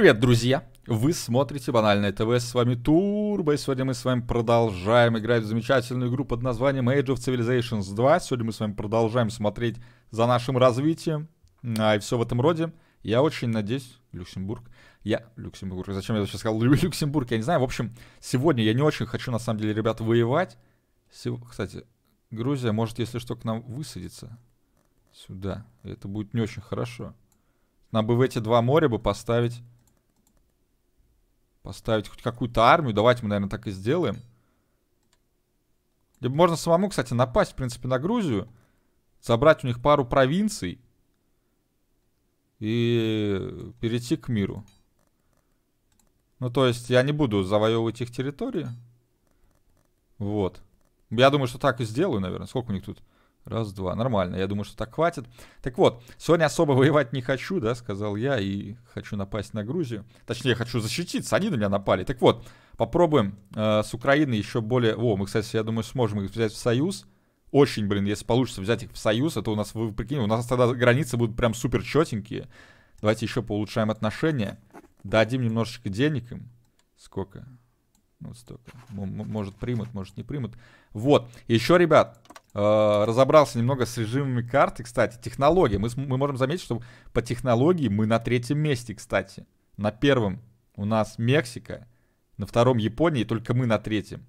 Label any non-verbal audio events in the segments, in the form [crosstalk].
Привет, друзья! Вы смотрите Банальное ТВ, с вами Турбо, и сегодня мы с вами продолжаем играть в замечательную игру под названием Age of Civilizations 2. Сегодня мы с вами продолжаем смотреть за нашим развитием а, и все в этом роде. Я очень надеюсь, Люксембург, я, Люксембург, зачем я сейчас сказал Люксембург, я не знаю, в общем, сегодня я не очень хочу, на самом деле, ребят, воевать. Сего... Кстати, Грузия может, если что, к нам высадиться сюда, это будет не очень хорошо. Нам бы в эти два моря бы поставить Поставить хоть какую-то армию. Давайте мы, наверное, так и сделаем. Либо можно самому, кстати, напасть, в принципе, на Грузию. Забрать у них пару провинций. И перейти к миру. Ну, то есть, я не буду завоевывать их территории. Вот. Я думаю, что так и сделаю, наверное. Сколько у них тут? Раз, два. Нормально. Я думаю, что так хватит. Так вот, сегодня особо воевать не хочу, да, сказал я, и хочу напасть на Грузию. Точнее, хочу защититься. Они на меня напали. Так вот, попробуем э, с Украины еще более... О, мы, кстати, я думаю, сможем их взять в союз. Очень, блин, если получится взять их в союз, это у нас, вы прикинь, у нас тогда границы будут прям супер четенькие. Давайте еще поулучшаем отношения. Дадим немножечко денег им. Сколько? Вот столько. Может примут, может не примут. Вот. Еще, ребят, Э, разобрался немного с режимами карты, кстати, технология. Мы, мы можем заметить, что по технологии мы на третьем месте, кстати. На первом у нас Мексика, на втором Япония, и только мы на третьем.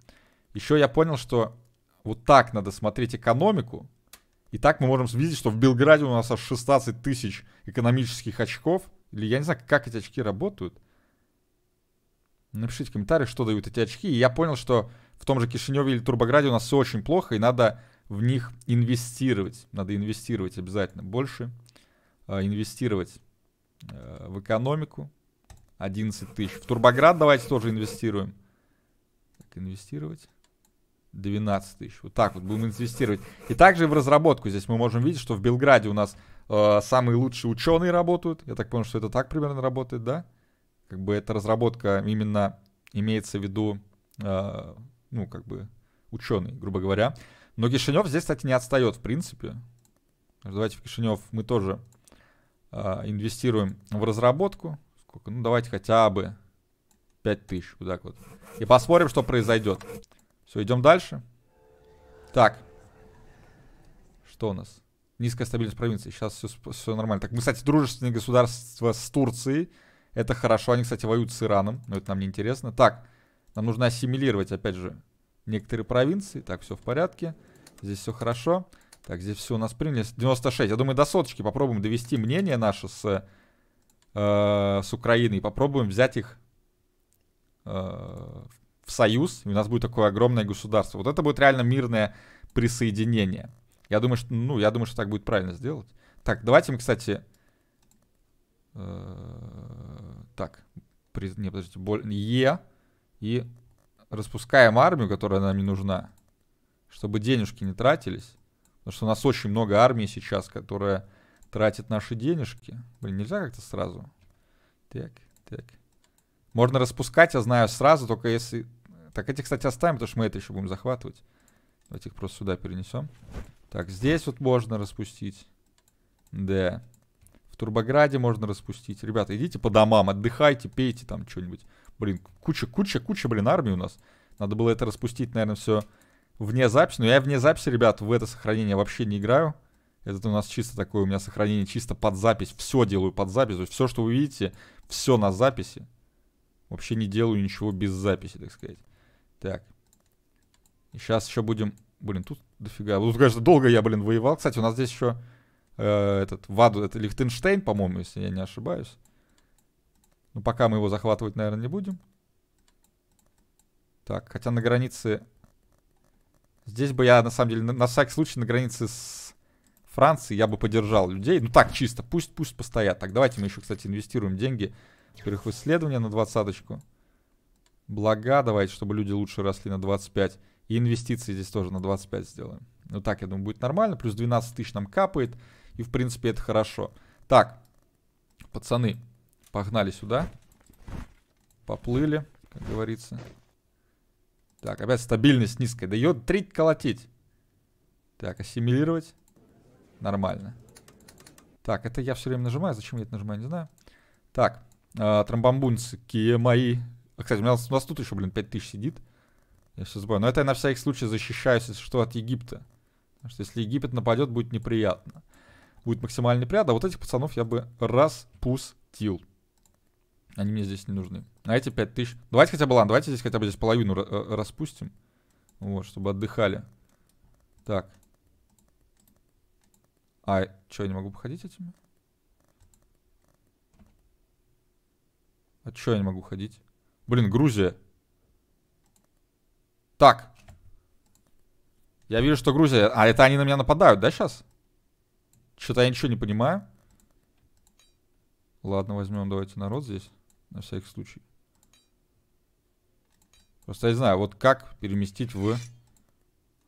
Еще я понял, что вот так надо смотреть экономику. И так мы можем видеть, что в Белграде у нас аж 16 тысяч экономических очков. Или я не знаю, как эти очки работают. Напишите в комментариях, что дают эти очки. И я понял, что в том же Кишиневе или Турбограде у нас все очень плохо, и надо в них инвестировать. Надо инвестировать обязательно больше. А, инвестировать э, в экономику. 11 тысяч. В Турбоград давайте тоже инвестируем. Так, инвестировать. 12 тысяч. Вот так вот будем инвестировать. И также в разработку. Здесь мы можем видеть, что в Белграде у нас э, самые лучшие ученые работают. Я так понял, что это так примерно работает, да? Как бы эта разработка именно имеется в виду, э, ну, как бы ученый грубо говоря. Но Кишинев здесь, кстати, не отстает, в принципе. Давайте в Кишинев мы тоже э, инвестируем в разработку. Сколько? Ну, давайте хотя бы 5000, вот так вот. И посмотрим, что произойдет. Все, идем дальше. Так. Что у нас? Низкая стабильность провинции. Сейчас все, все нормально. Так, мы, кстати, дружественные государства с Турцией. Это хорошо. Они, кстати, воюют с Ираном. Но это нам не интересно. Так, нам нужно ассимилировать, опять же, некоторые провинции. Так, все в порядке. Здесь все хорошо. Так, здесь все у нас принялись. 96. Я думаю, до соточки попробуем довести мнение наше с, э, с Украиной. Попробуем взять их э, в союз. И у нас будет такое огромное государство. Вот это будет реально мирное присоединение. Я думаю, что, ну, я думаю, что так будет правильно сделать. Так, давайте мы, кстати... Э, так, при, не, подождите, боль, Е и распускаем армию, которая нам не нужна, чтобы денежки не тратились. Потому что у нас очень много армии сейчас, которая тратит наши денежки. Блин, нельзя как-то сразу? Так, так. Можно распускать, я знаю, сразу, только если... Так, эти, кстати, оставим, потому что мы это еще будем захватывать. Давайте их просто сюда перенесем. Так, здесь вот можно распустить. Да. В Турбограде можно распустить. Ребята, идите по домам, отдыхайте, пейте там что-нибудь. Блин, куча, куча, куча, блин, армии у нас. Надо было это распустить, наверное, все вне записи. Но я вне записи, ребят, в это сохранение вообще не играю. Это у нас чисто такое, у меня сохранение чисто под запись. Все делаю под запись. То есть все, что вы видите, все на записи. Вообще не делаю ничего без записи, так сказать. Так. сейчас еще будем... Блин, тут дофига. Тут, ну, конечно, долго я, блин, воевал. Кстати, у нас здесь еще э, этот Ваду, это Лихтенштейн, по-моему, если я не ошибаюсь. Ну, пока мы его захватывать, наверное, не будем. Так, хотя на границе... Здесь бы я, на самом деле, на, на всякий случай на границе с Францией я бы поддержал людей. Ну, так, чисто. Пусть, пусть постоят. Так, давайте мы еще, кстати, инвестируем деньги. Во-первых, в исследования на двадцаточку. Блага давайте, чтобы люди лучше росли на 25. И инвестиции здесь тоже на 25 сделаем. Ну так, я думаю, будет нормально. Плюс 12 тысяч нам капает. И, в принципе, это хорошо. Так, пацаны, Погнали сюда. Поплыли, как говорится. Так, опять стабильность низкая. Да ее трить колотить. Так, ассимилировать. Нормально. Так, это я все время нажимаю. Зачем я это нажимаю, не знаю. Так, э, а, трамбамбунцы, мои. А, кстати, у, меня, у нас тут еще, блин, 5000 сидит. Я все забываю. Но это я на всякий случай защищаюсь, если что, от Египта. Потому что если Египет нападет, будет неприятно. Будет максимально неприятно. А вот этих пацанов я бы распустил. Они мне здесь не нужны. А эти 5000... Давайте хотя бы, ладно, давайте здесь хотя бы здесь половину э, распустим. Вот, чтобы отдыхали. Так. А, что, я не могу походить этими? А что я не могу ходить? Блин, Грузия. Так. Я вижу, что Грузия... А, это они на меня нападают, да, сейчас? Что-то я ничего не понимаю. Ладно, возьмем давайте народ здесь. На всякий случай. Просто я не знаю, вот как переместить в...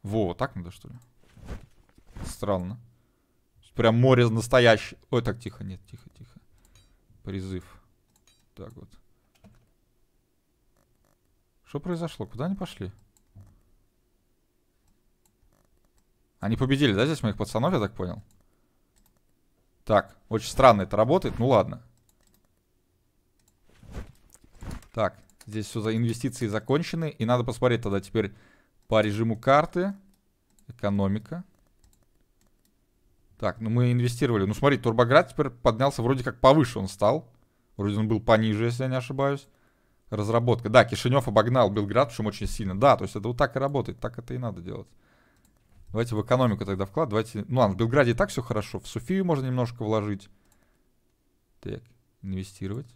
Во, вот так надо, что ли? Странно. Прям море настоящее. Ой, так, тихо, нет, тихо, тихо. Призыв. Так вот. Что произошло? Куда они пошли? Они победили, да, здесь моих пацанов, я так понял? Так, очень странно это работает, ну ладно. Так, здесь все за инвестиции закончены. И надо посмотреть тогда теперь по режиму карты. Экономика. Так, ну мы инвестировали. Ну смотри, Турбоград теперь поднялся вроде как повыше он стал. Вроде он был пониже, если я не ошибаюсь. Разработка. Да, Кишинев обогнал Белград, причем очень сильно. Да, то есть это вот так и работает. Так это и надо делать. Давайте в экономику тогда вклад. Давайте... Ну ладно, в Белграде и так все хорошо. В Софию можно немножко вложить. Так, инвестировать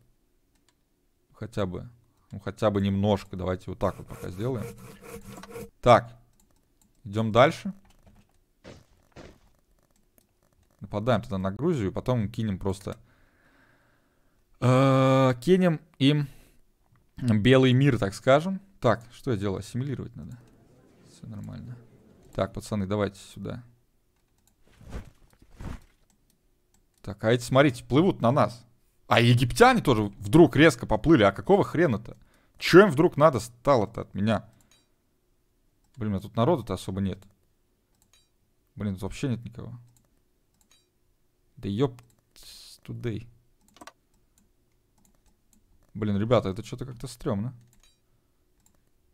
хотя бы. Ну, хотя бы немножко. Давайте вот так вот пока сделаем. Так. Идем дальше. Нападаем тогда на Грузию. Потом кинем просто... Э -э кинем им белый мир, так скажем. Так, что я делаю? Ассимилировать надо. Все нормально. Так, пацаны, давайте сюда. Так, а эти, смотрите, плывут на нас. А египтяне тоже вдруг резко поплыли. А какого хрена-то? Чем им вдруг надо стало-то от меня? Блин, а тут народу-то особо нет. Блин, тут вообще нет никого. Да ёп... Тудей. Блин, ребята, это что-то как-то стрёмно.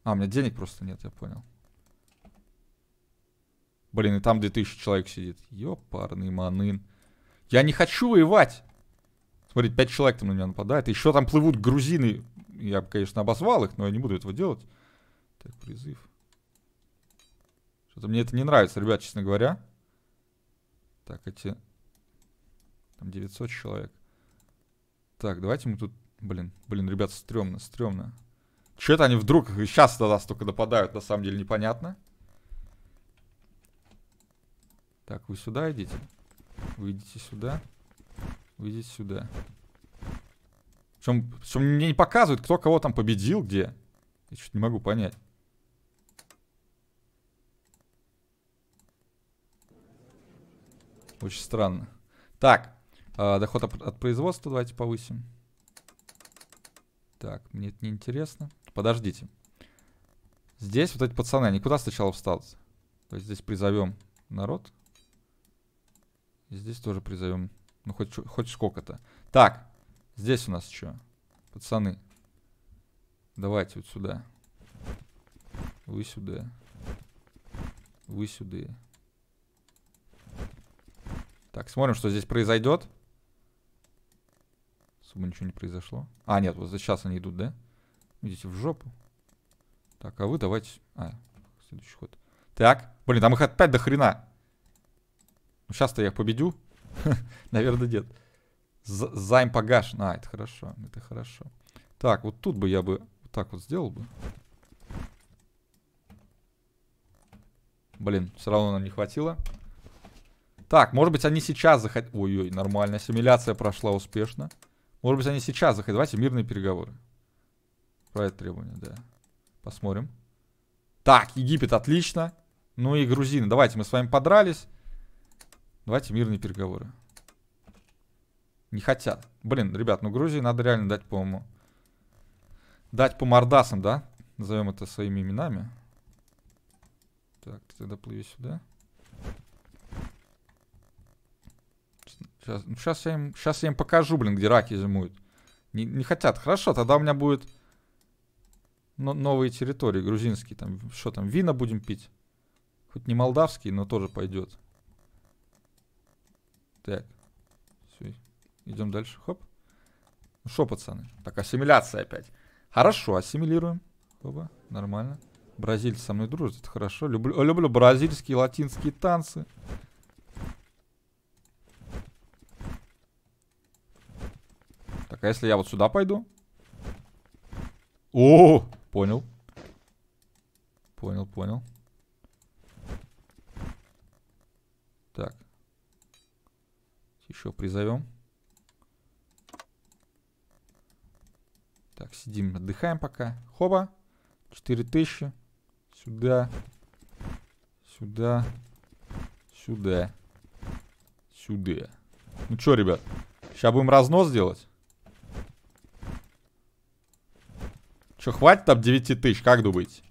А, у меня денег просто нет, я понял. Блин, и там 2000 человек сидит. Ёпарный манын. Я не хочу воевать! Смотрите, пять человек там на меня нападает. Еще там плывут грузины. Я, конечно, обозвал их, но я не буду этого делать. Так, призыв. Что-то мне это не нравится, ребят, честно говоря. Так, эти... Там 900 человек. Так, давайте мы тут... Блин, блин, ребят, стрёмно, стрёмно. Чё это они вдруг сейчас до нас только нападают, на самом деле непонятно. Так, вы сюда идите. Вы идите сюда. Уйдите сюда. Причем, причем мне не показывают, кто кого там победил, где. Я чуть не могу понять. Очень странно. Так, э, доход от, от производства давайте повысим. Так, мне это не интересно. Подождите. Здесь вот эти пацаны, они куда сначала встанут? То есть здесь призовем народ. И здесь тоже призовем ну, хоть, хоть сколько-то. Так, здесь у нас что? Пацаны. Давайте вот сюда. Вы сюда. Вы сюда. Так, смотрим, что здесь произойдет. Чтобы ничего не произошло. А, нет, вот сейчас они идут, да? Идите в жопу. Так, а вы давайте... А, следующий ход. Так, блин, там их опять до хрена. сейчас-то ну, я их победю. [laughs] Наверное, нет. займ погашен. А, это хорошо, это хорошо. Так, вот тут бы я бы вот так вот сделал бы. Блин, все равно нам не хватило. Так, может быть, они сейчас захотят... Ой-ой, нормально, ассимиляция прошла успешно. Может быть, они сейчас захотят... Давайте мирные переговоры. Про это требование, да. Посмотрим. Так, Египет, отлично. Ну и грузины. Давайте, мы с вами подрались. Давайте мирные переговоры. Не хотят. Блин, ребят, ну Грузии надо реально дать, по-моему... Дать по мордасам, да? Назовем это своими именами. Так, тогда плыви сюда. Сейчас, ну, сейчас, я им, сейчас я им покажу, блин, где раки зимуют. Не, не хотят. Хорошо, тогда у меня будет но, новые территории грузинские. Там, что там, вина будем пить? Хоть не молдавский, но тоже пойдет. Так. Все. Идем дальше. Хоп. Ну что, пацаны? Так, ассимиляция опять. Хорошо, ассимилируем. Оба, нормально. Бразильцы со мной дружат, это хорошо. Люблю, люблю бразильские латинские танцы. Так, а если я вот сюда пойду? О, понял. Понял, понял. Так, еще призовем. Так, сидим, отдыхаем пока. Хоба. 4000. Сюда. Сюда. Сюда. Сюда. Ну что, ребят, сейчас будем разнос делать. Че, хватит там 9 тысяч, как думаете?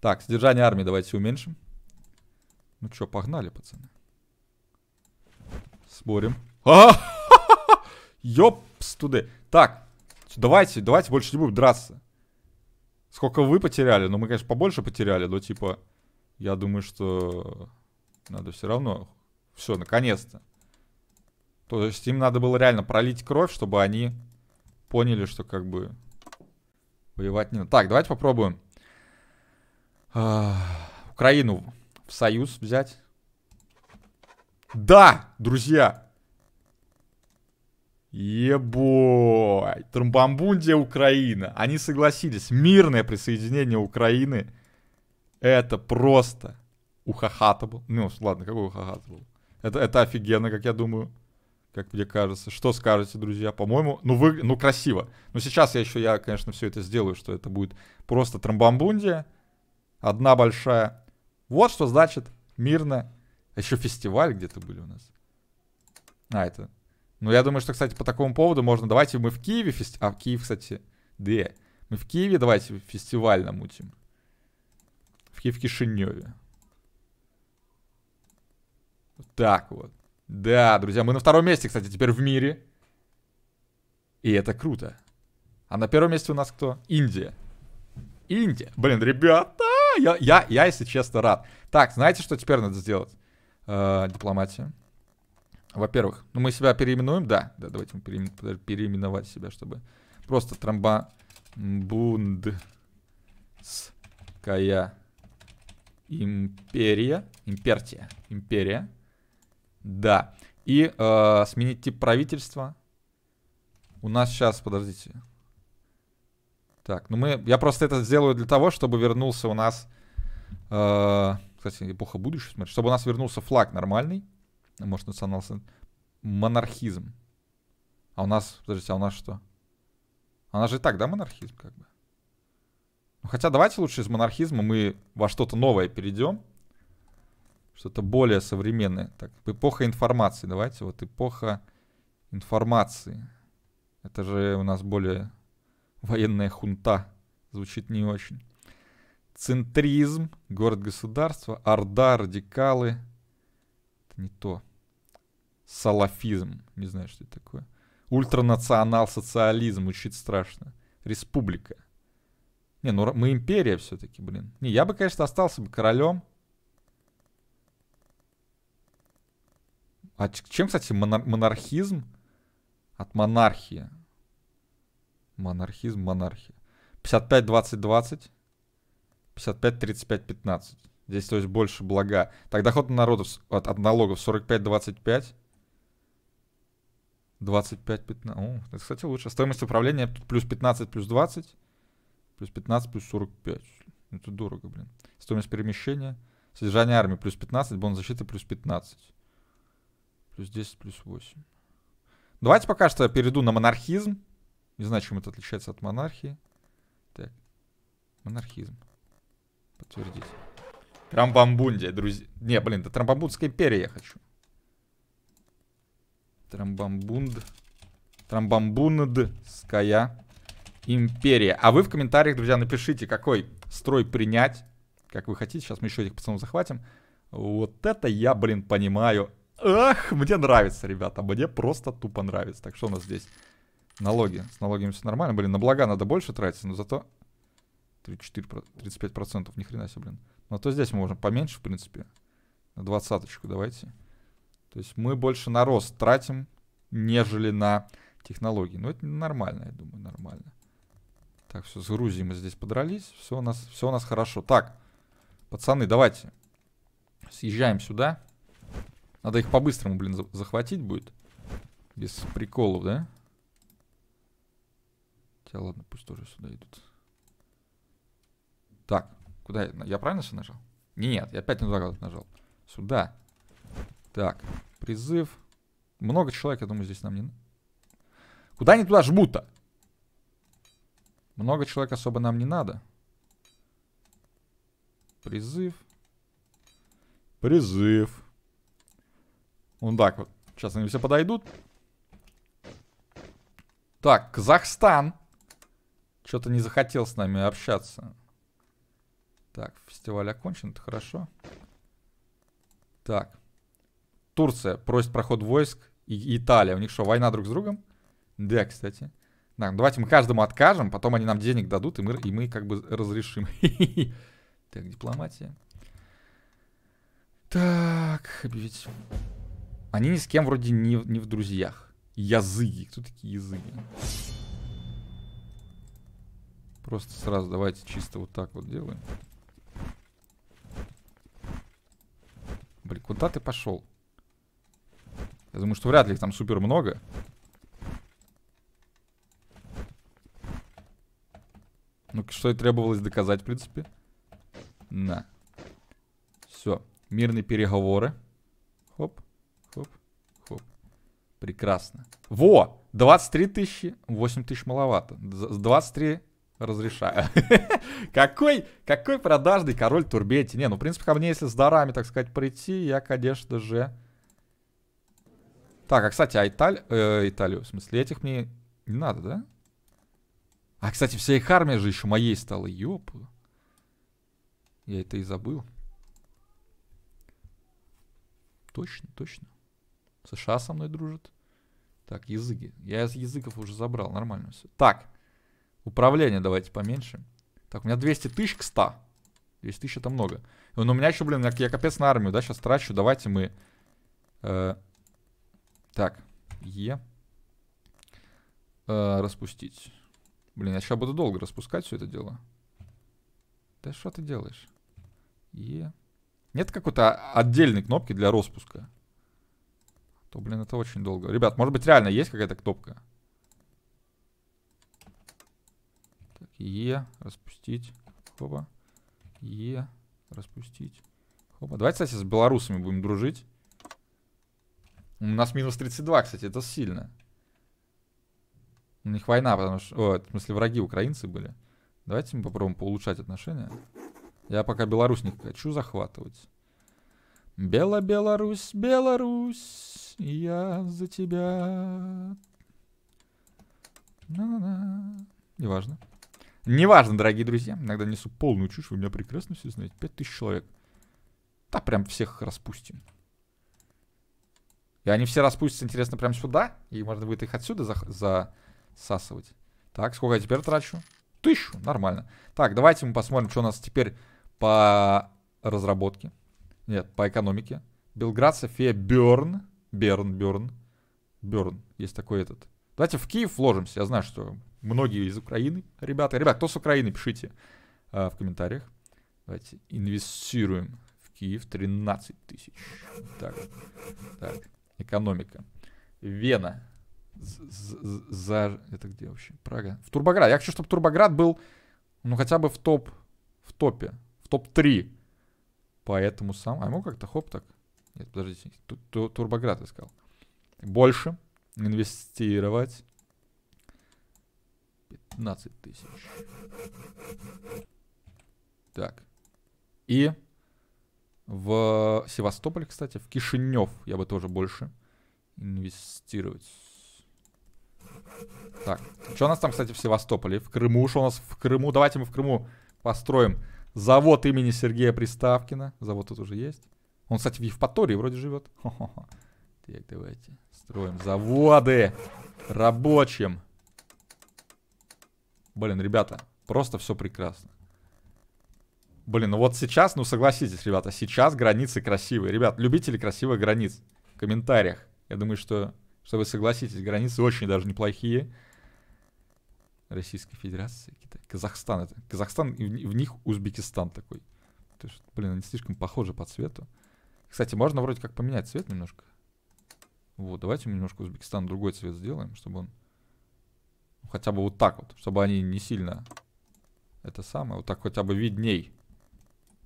Так, содержание армии давайте уменьшим. Ну что, погнали, пацаны. Спорим. Ёпс туды. Так, давайте, давайте больше не будем драться. Сколько вы потеряли? Ну, мы, конечно, побольше потеряли, но, типа, я думаю, что надо все равно... Все, наконец-то. То есть им надо было реально пролить кровь, чтобы они поняли, что как бы воевать не надо. Так, давайте попробуем а, Украину в союз взять. Да, друзья. Ебой. Трамбамбундия Украина. Они согласились. Мирное присоединение Украины. Это просто ухахатабл. Ну, ладно, какой ухахатабл? Это, это офигенно, как я думаю. Как мне кажется. Что скажете, друзья? По-моему, ну, вы, ну красиво. Но сейчас я еще, я, конечно, все это сделаю, что это будет просто трамбамбундия. Одна большая. Вот что значит мирное еще фестиваль где-то были у нас. А, это... Ну, я думаю, что, кстати, по такому поводу можно... Давайте мы в Киеве фестиваль... А, Киев, кстати, да. Мы в Киеве давайте фестиваль намутим. В Киев Кишиневе. Вот так вот. Да, друзья, мы на втором месте, кстати, теперь в мире. И это круто. А на первом месте у нас кто? Индия. Индия. Блин, ребята, я, я, я если честно, рад. Так, знаете, что теперь надо сделать? э, дипломатия. Во-первых, ну мы себя переименуем, да, да, давайте мы переим, переименовать себя, чтобы просто трамба бундская империя, импертия, империя, да, и э, сменить тип правительства. У нас сейчас, подождите, так, ну мы, я просто это сделаю для того, чтобы вернулся у нас э, кстати, эпоха будущего, смотри, чтобы у нас вернулся флаг нормальный, может, национал монархизм. А у нас, подождите, а у нас что? А у нас же и так, да, монархизм, как бы? Ну, хотя давайте лучше из монархизма мы во что-то новое перейдем. Что-то более современное. Так, эпоха информации. Давайте вот эпоха информации. Это же у нас более военная хунта. Звучит не очень центризм, город-государство, орда, радикалы. Это не то. Салафизм, не знаю, что это такое. Ультранационал-социализм, учить страшно. Республика. Не, ну мы империя все-таки, блин. Не, я бы, конечно, остался бы королем. А чем, кстати, монархизм от монархии? Монархизм, монархия. 55-20-20. 55, 35, 15. Здесь, то есть, больше блага. Так, доход народов от, от налогов 45, 25. 25, 15. О, это, кстати, лучше. Стоимость управления плюс 15, плюс 20. Плюс 15, плюс 45. Это дорого, блин. Стоимость перемещения. Содержание армии плюс 15, бонус защиты плюс 15. Плюс 10, плюс 8. Давайте пока что я перейду на монархизм. Не знаю, чем это отличается от монархии. Так, монархизм. Подтвердить. Трамбамбунде, друзья. Не, блин, до Трамбамбундская империя я хочу. Трамбамбунд. Трамбамбундская империя. А вы в комментариях, друзья, напишите, какой строй принять. Как вы хотите. Сейчас мы еще этих пацанов захватим. Вот это я, блин, понимаю. Ах, мне нравится, ребята. Мне просто тупо нравится. Так, что у нас здесь? Налоги. С налогами все нормально. Блин, на блага надо больше тратить, но зато 34, 35%, ни хрена себе, блин. Но ну, а то здесь мы можем поменьше, в принципе. На двадцаточку давайте. То есть мы больше на рост тратим, нежели на технологии. Но ну, это нормально, я думаю, нормально. Так, все, с Грузией мы здесь подрались. Все у нас, все у нас хорошо. Так, пацаны, давайте. Съезжаем сюда. Надо их по-быстрому, блин, за захватить будет. Без приколов, да? Хотя ладно, пусть тоже сюда идут. Так, куда я? Я правильно все нажал? Не, нет, я опять не туда раза нажал. Сюда. Так, призыв. Много человек, я думаю, здесь нам не... Куда они туда жмут-то? Много человек особо нам не надо. Призыв. Призыв. Ну так вот. Сейчас они все подойдут. Так, Казахстан. Что-то не захотел с нами общаться. Так, фестиваль окончен, это хорошо. Так. Турция просит проход войск. И Италия. У них что, война друг с другом? Да, кстати. Так, давайте мы каждому откажем, потом они нам денег дадут, и мы, и мы как бы разрешим. [laughs] Так, дипломатия. Так, объявить. Они ни с кем вроде не, не в друзьях. Языги. Кто такие языги? Просто сразу давайте чисто вот так вот делаем. Блин, куда ты пошел? Я думаю, что вряд ли их там супер много. Ну, что и требовалось доказать, в принципе. На. Все. Мирные переговоры. Хоп, хоп, хоп. Прекрасно. Во! 23 тысячи. 8 тысяч маловато. 23 разрешаю. [laughs] какой, какой продажный король Турбети? Не, ну, в принципе, ко мне, если с дарами, так сказать, прийти, я, конечно же... Так, а, кстати, а Италь... Э, Италию, в смысле, этих мне не надо, да? А, кстати, вся их армия же еще моей стала, ёп. Я это и забыл. Точно, точно. США со мной дружит. Так, языки. Я из языков уже забрал, нормально все. Так. Управление давайте поменьше. Так, у меня 200 тысяч к 100. 200 тысяч это много. Но у меня еще, блин, я капец на армию, да, сейчас трачу. Давайте мы... Э, так, Е. Э, распустить. Блин, я сейчас буду долго распускать все это дело. Да что ты делаешь? Е. Нет какой-то отдельной кнопки для распуска? А то, блин, это очень долго. Ребят, может быть, реально есть какая-то кнопка? Е, распустить. Хопа. Е, распустить. Хопа. Давайте, кстати, с белорусами будем дружить. У нас минус 32, кстати, это сильно. У них война, потому что... О, в смысле, враги украинцы были. Давайте мы попробуем поулучшать отношения. Я пока Беларусь не хочу захватывать. Бела-Беларусь, Беларусь, я за тебя. На-на-на. Неважно. Неважно, дорогие друзья, иногда несу полную чушь, вы меня прекрасно все знаете. 5000 человек. Да, прям всех распустим. И они все распустятся, интересно, прям сюда. И можно будет их отсюда за засасывать. Так, сколько я теперь трачу? Тысячу, нормально. Так, давайте мы посмотрим, что у нас теперь по разработке. Нет, по экономике. Белград, София, Берн. Берн, Берн. Берн. Есть такой этот. Давайте в Киев вложимся. Я знаю, что многие из Украины, ребята. Ребят, кто с Украины, пишите а, в комментариях. Давайте инвестируем в Киев 13 тысяч. Так, так, экономика. Вена. За... Это где вообще? Прага. В Турбоград. Я хочу, чтобы Турбоград был, ну, хотя бы в топ, в топе, в топ-3. Поэтому сам... А ему как-то хоп так. Нет, подождите. Т -т Турбоград искал. Больше инвестировать. 15 тысяч. Так. И в Севастополь, кстати, в Кишинев я бы тоже больше инвестировать. Так, что у нас там, кстати, в Севастополе? В Крыму, что у нас в Крыму? Давайте мы в Крыму построим завод имени Сергея Приставкина. Завод тут уже есть. Он, кстати, в Евпатории вроде живет. Хо -хо -хо. Так, давайте строим заводы рабочим. Блин, ребята, просто все прекрасно. Блин, ну вот сейчас, ну согласитесь, ребята, сейчас границы красивые. Ребят, любители красивых границ в комментариях. Я думаю, что, что вы согласитесь, границы очень даже неплохие. Российской Федерации, Китай, Казахстан. Это, Казахстан и в, них Узбекистан такой. То есть, блин, они слишком похожи по цвету. Кстати, можно вроде как поменять цвет немножко. Вот, давайте немножко Узбекистан другой цвет сделаем, чтобы он хотя бы вот так вот, чтобы они не сильно это самое, вот так хотя бы видней.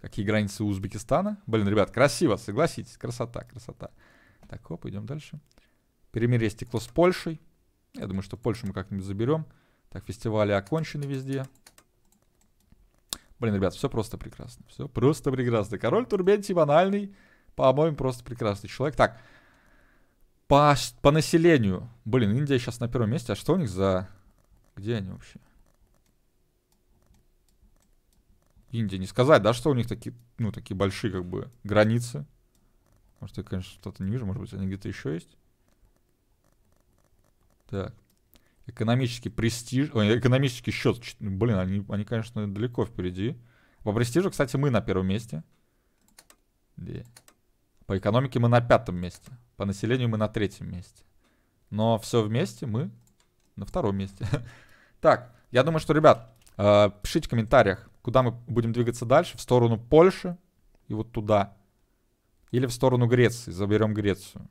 Какие границы Узбекистана? Блин, ребят, красиво, согласитесь, красота, красота. Так, оп, идем дальше. Перемирие стекло с Польшей. Я думаю, что Польшу мы как-нибудь заберем. Так, фестивали окончены везде. Блин, ребят, все просто прекрасно. Все просто прекрасно. Король Турбенти банальный. По-моему, просто прекрасный человек. Так, по, по населению. Блин, Индия сейчас на первом месте. А что у них за где они вообще? Индия. Не сказать, да, что у них такие, ну, такие большие, как бы, границы. Может, я, конечно, что-то не вижу. Может быть, они где-то еще есть? Так. Экономический престиж... Ой, экономический счет. Ну, блин, они, они, конечно, далеко впереди. По престижу, кстати, мы на первом месте. Где? По экономике мы на пятом месте. По населению мы на третьем месте. Но все вместе мы на втором месте. [laughs] так, я думаю, что, ребят, э, пишите в комментариях, куда мы будем двигаться дальше, в сторону Польши и вот туда. Или в сторону Греции, заберем Грецию.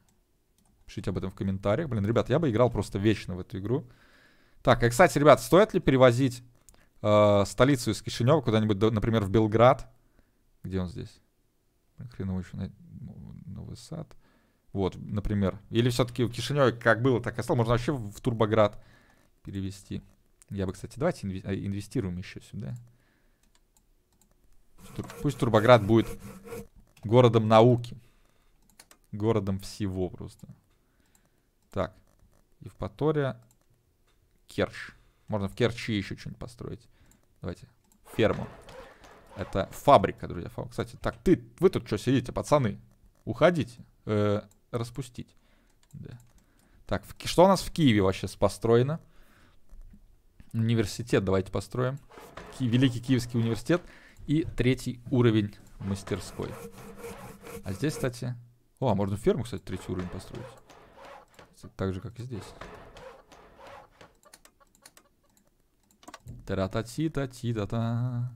Пишите об этом в комментариях. Блин, ребят, я бы играл просто вечно в эту игру. Так, и, кстати, ребят, стоит ли перевозить э, столицу из Кишинева куда-нибудь, например, в Белград? Где он здесь? Хреново еще. Новый сад. Вот, например. Или все-таки в Кишиневе как было, так и осталось, Можно вообще в Турбоград перевести. Я бы, кстати, давайте э, инвестируем еще сюда. Пусть Турбоград будет городом науки. Городом всего просто. Так. Евпатория. Керч. Можно в Керчи еще что-нибудь построить. Давайте. Ферму. Это фабрика, друзья. Фаб... Кстати, так, ты, вы тут что сидите, пацаны? Уходите. Э, распустить. Да. Так, в, что у нас в Киеве вообще построено? университет давайте построим. Ки Великий Киевский университет. И третий уровень мастерской. А здесь, кстати... О, а можно ферму, кстати, третий уровень построить. Так же, как и здесь. Тра-та-ти-та-ти-та-та.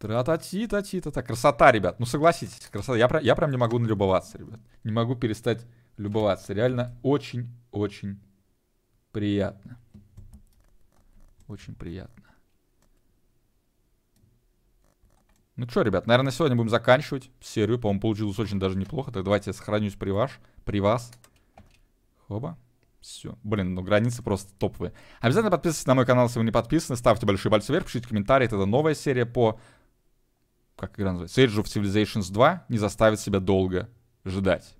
Тра-та-ти-та-ти-та-та. Красота, ребят. Ну, согласитесь, красота. Я, я прям не могу налюбоваться, ребят. Не могу перестать любоваться. Реально очень-очень приятно очень приятно. Ну что, ребят, наверное, сегодня будем заканчивать серию. По-моему, получилось очень даже неплохо. Так давайте я сохранюсь при, ваш, при вас. Хоба. Все. Блин, ну границы просто топовые. Обязательно подписывайтесь на мой канал, если вы не подписаны. Ставьте большие пальцы вверх, пишите комментарии. Это новая серия по... Как игра называется? Age of Civilizations 2 не заставит себя долго ждать.